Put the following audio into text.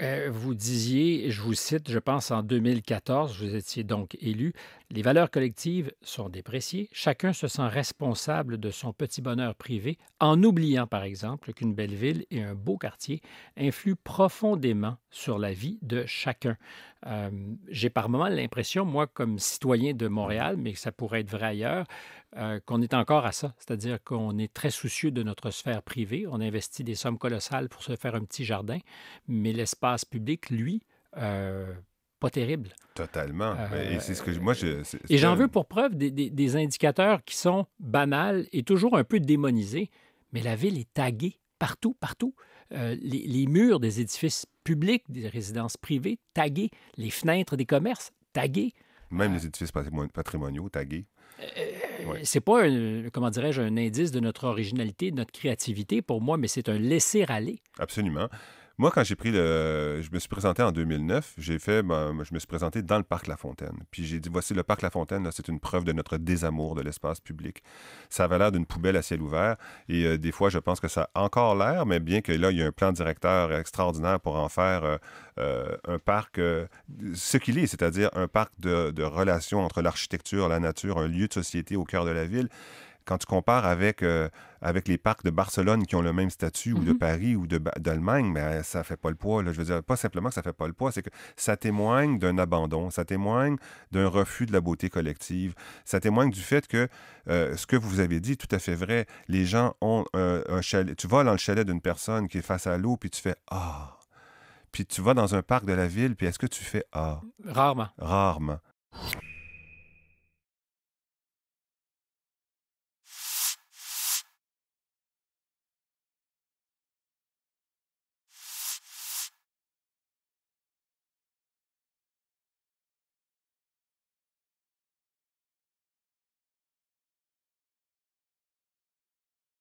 Euh, vous disiez, je vous cite, je pense en 2014, vous étiez donc élu, les valeurs collectives sont dépréciées, chacun se sent responsable de son petit bonheur privé, en oubliant par exemple qu'une belle ville et un beau quartier influent profondément sur la vie de chacun. J'ai par moments l'impression, moi, comme citoyen de Montréal, mais ça pourrait être vrai ailleurs, qu'on est encore à ça. C'est-à-dire qu'on est très soucieux de notre sphère privée. On investit des sommes colossales pour se faire un petit jardin, mais l'espace public, lui, pas terrible. Totalement. Euh, et c'est ce que moi Et j'en veux pour preuve des, des, indicateurs qui sont banals et toujours un peu démonisés. Mais la ville est taguée partout, partout. Euh, les, murs des édifices publics, des résidences privées, tagués. Les fenêtres des commerces, tagués. Même euh, les édifices patrimoniaux, tagués. Euh, c'est pas comment dirais-je, un indice de notre originalité, de notre créativité pour moi, mais c'est un laisser-aller. Absolument. Moi, quand j'ai pris le. Je me suis présenté en 2009, j'ai fait. Ben, je me suis présenté dans le Parc La Fontaine. Puis j'ai dit voici le Parc La Fontaine, c'est une preuve de notre désamour de l'espace public. Ça avait l'air d'une poubelle à ciel ouvert. Et euh, des fois, je pense que ça a encore l'air, mais bien que là, il y a un plan directeur extraordinaire pour en faire euh, euh, un parc, ce qu'il est, c'est-à-dire un parc de relations entre l'architecture, la nature, un lieu de société au cœur de la ville quand tu compares avec, euh, avec les parcs de Barcelone qui ont le même statut, ou de mhm. Paris, ou d'Allemagne, mais ben, ça fait pas le poids. Je veux dire, pas simplement que ça fait pas le poids, c'est que ça témoigne d'un abandon, ça témoigne d'un refus de la beauté collective, ça témoigne du fait que euh, ce que vous avez dit tout à fait vrai. Les gens ont euh, un chalet. Tu vas dans le chalet d'une personne qui est face à l'eau, puis tu fais Ah! Puis tu vas dans un parc de la ville, puis est-ce que tu fais Ah? Rarement. Rarement.